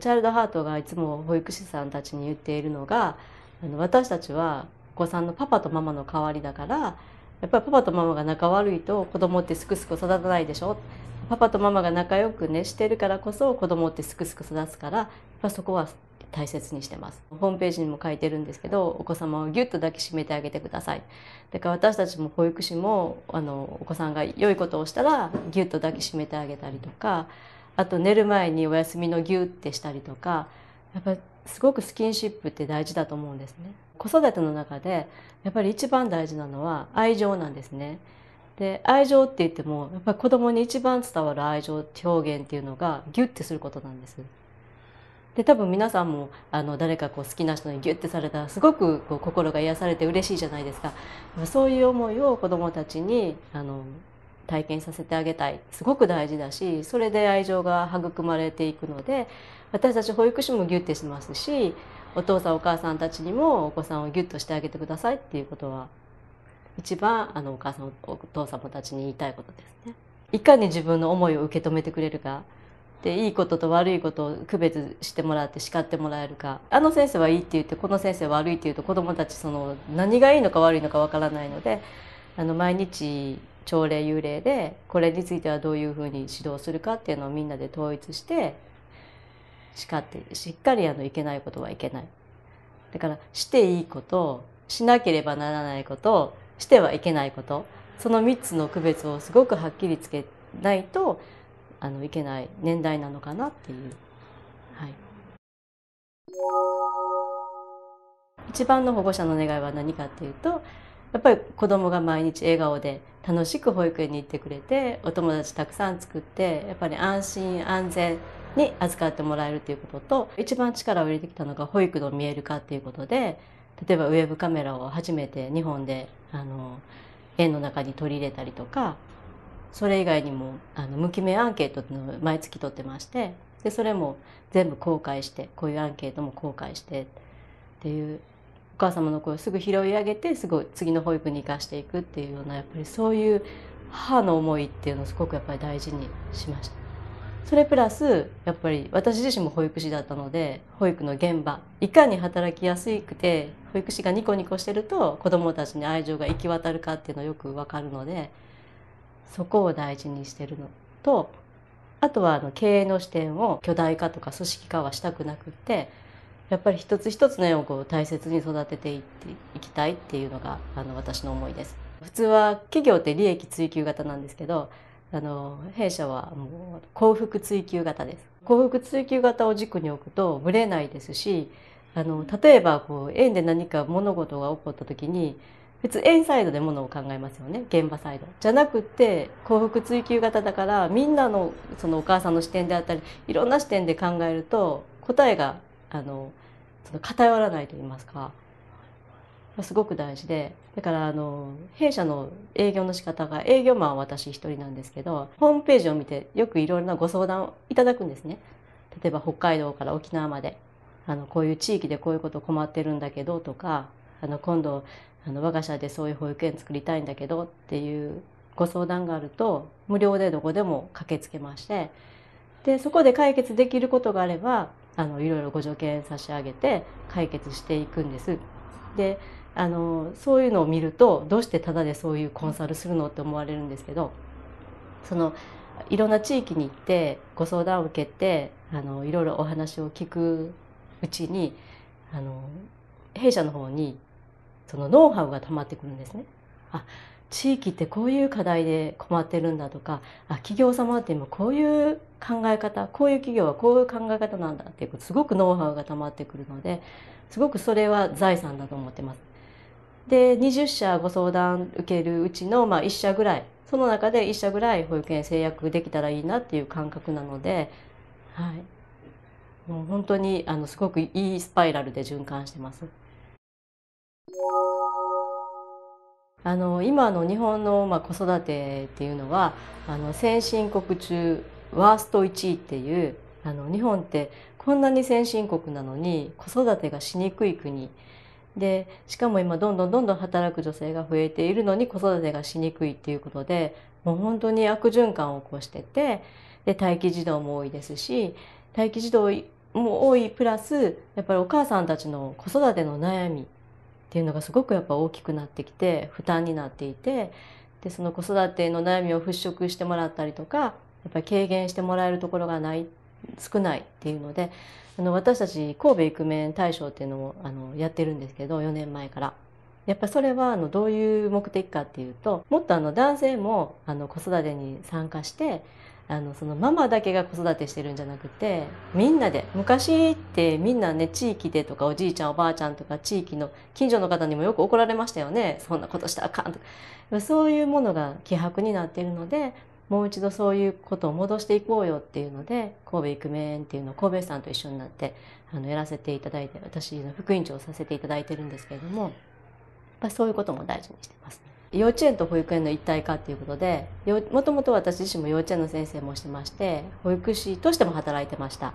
チャイルドハートがいつも保育士さんたちに言っているのがあの私たちはお子さんのパパとママの代わりだからやっぱりパパとママが仲悪いと子供ってすくすく育たないでしょパパとママが仲良くねしてるからこそ子供ってすくすく育つからやそこは大切にしてますホームページにも書いてるんですけどお子様をギュッと抱きしめてあげてくださいだから私たちも保育士もあのお子さんが良いことをしたらギュッと抱きしめてあげたりとかあと寝る前にお休みのギュってしたりとかやっぱすごくスキンシップって大事だと思うんですね子育ての中でやっぱり一番大事なのは愛情なんですねで愛情って言ってもやっぱり子供に一番伝わる愛情表現っていうのがギュってすることなんですで多分皆さんもあの誰かこう好きな人にギュってされたらすごくこう心が癒されて嬉しいじゃないですかそういう思いを子供たちにあの体験させてあげたいすごく大事だしそれで愛情が育まれていくので私たち保育士もギュッてしますしお父さんお母さんたちにもお子さんをギュッとしてあげてくださいっていうことは一番あのお母さんお父様たちに言いたいことですね。いかに自分の思いを受け止めてくれるかでいいことと悪いことを区別してもらって叱ってもらえるかあの先生はいいって言ってこの先生悪いって言うと子どもたちその何がいいのか悪いのかわからないのであの毎日朝礼幽霊でこれについてはどういうふうに指導するかっていうのをみんなで統一して叱ってしっかりあのいけないことはいけないだからしていいことしなければならないことしてはいけないことその3つの区別をすごくはっきりつけないとあのいけない年代なのかなっていう。はい、一番の保護者の願いは何かっていうとやっぱり子供が毎日笑顔で楽しく保育園に行ってくれてお友達たくさん作ってやっぱり安心安全に預かってもらえるということと一番力を入れてきたのが保育の見える化っていうことで例えばウェブカメラを初めて日本であの園の中に取り入れたりとかそれ以外にもあの無記名アンケートっていうのを毎月取ってましてでそれも全部公開してこういうアンケートも公開してっていう母様の声をすぐ拾い上げてすぐ次の保育に生かしていくっていうようなやっぱりそういう母の思いっていうのをすごくやっぱり大事にしました。それプラスやっぱり私自身も保育士だったので保育の現場いかに働きやすくて保育士がニコニコしてると子どもたちに愛情が行き渡るかっていうのよくわかるのでそこを大事にしてるのとあとはあの経営の視点を巨大化とか組織化はしたくなくってやっぱり一つ一つの絵をこう大切に育てていっていきたいっていうのがあの私の思いです。普通は企業って利益追求型なんですけどあの弊社はもう幸福追求型です幸福追求型を軸に置くとぶれないですしあの例えばこう円で何か物事が起こった時に普通円サイドで物を考えますよね現場サイドじゃなくって幸福追求型だからみんなのそのお母さんの視点であったりいろんな視点で考えると答えがあのその偏らないと言いますかすごく大事でだからあの弊社の営業の仕方が営業マンは私一人なんですけどホームページを見てよくいろいろなご相談をいただくんですね例えば北海道から沖縄まであのこういう地域でこういうこと困ってるんだけどとかあの今度あの我が社でそういう保育園作りたいんだけどっていうご相談があると無料でどこでも駆けつけましてでそこで解決できることがあればあのいろいろご助言差し上げて解決していくんです。であのそういうのを見るとどうしてタダでそういうコンサルするのって思われるんですけどそのいろんな地域に行ってご相談を受けてあのいろいろお話を聞くうちにあの弊社の方にそのノウハウが溜まってくるんですね。あ地域ってこういう課題で困ってるんだとかあ企業様って今こういう考え方こういう企業はこういう考え方なんだっていうすごくノウハウがたまってくるのですごくそれは財産だと思ってます。で20社ご相談受けるうちの、まあ、1社ぐらいその中で1社ぐらい保育園制約できたらいいなっていう感覚なので、はい、もう本当にあのすごくいいスパイラルで循環してます。あの今の日本の、まあ、子育てっていうのはあの先進国中ワースト1位っていうあの日本ってこんなに先進国なのに子育てがしにくい国でしかも今どんどんどんどん働く女性が増えているのに子育てがしにくいっていうことでもう本当に悪循環を起こしててで待機児童も多いですし待機児童も多いプラスやっぱりお母さんたちの子育ての悩みっていうのがすごくやっぱ大きくなってきて負担になっていてでその子育ての悩みを払拭してもらったりとかやっぱり軽減してもらえるところがない少ないっていうのであの私たち神戸イクメン大賞っていうのをあのやってるんですけど4年前から。やっぱそれはあのどういう目的かっていうともっとあの男性もあの子育てに参加してあのそのママだけが子育てしてるんじゃなくてみんなで昔ってみんなね地域でとかおじいちゃんおばあちゃんとか地域の近所の方にもよく怒られましたよねそんなことしたらあかんとかそういうものが希薄になっているのでもう一度そういうことを戻していこうよっていうので神戸イクメンっていうのを神戸さんと一緒になってあのやらせていただいて私の副院長をさせていただいてるんですけれどもやっぱそういうことも大事にしてます、幼稚園と保育園の一体化っていうことでもともと私自身も幼稚園の先生もしてまして保育士としても働いてました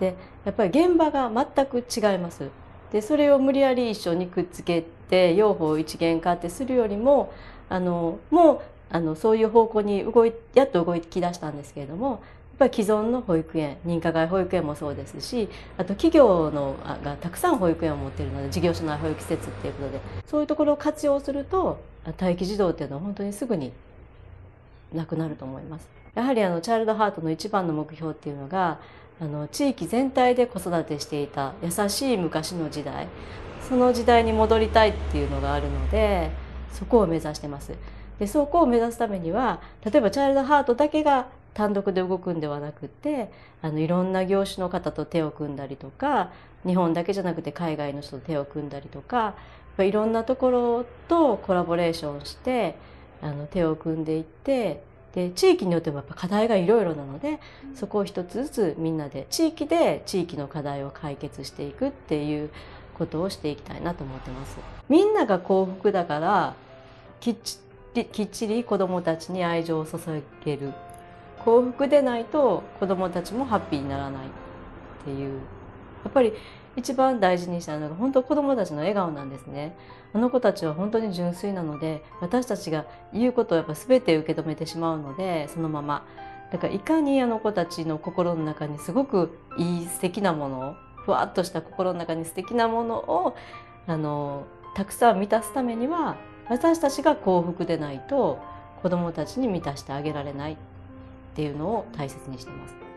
でやっぱり現場が全く違いますでそれを無理やり一緒にくっつけて養法一元化ってするよりもあのもうあのそういう方向に動いやっと動き出したんですけれどもやっぱり既存の保育園認可外保育園もそうですしあと企業のがたくさん保育園を持っているので事業所内保育施設っていうことでそういうところを活用すると待機児童っていうのは本当にすぐになくなると思います。やはりあのチャイルドハートの一番の目標っていうのがあの地域全体で子育てしていた優しい昔の時代その時代に戻りたいっていうのがあるのでそこを目指してます。でそこを目指すためには例えばチャイルドハートだけが単独で動くんではなくてあのいろんな業種の方と手を組んだりとか日本だけじゃなくて海外の人と手を組んだりとかいろんなところとコラボレーションしてあの手を組んでいってで地域によってもやっぱ課題がいろいろなので、そこを一つずつみんなで地域で地域の課題を解決していくっていうことをしていきたいなと思ってます。みんなが幸福だからきちきっちり子どもたちに愛情を注げる幸福でないと子どもたちもハッピーにならないっていうやっぱり一番大事にしたのが本当子どもたちの笑顔なんですねあの子たちは本当に純粋なので私たちが言うことをやっぱ全て受け止めてしまうのでそのままだからいかにあの子たちの心の中にすごくいい素敵なものをふわっとした心の中に素敵なものをあのたくさん満たすためには私たちが幸福でないと子どもたちに満たしてあげられないっていうのを大切にしてます。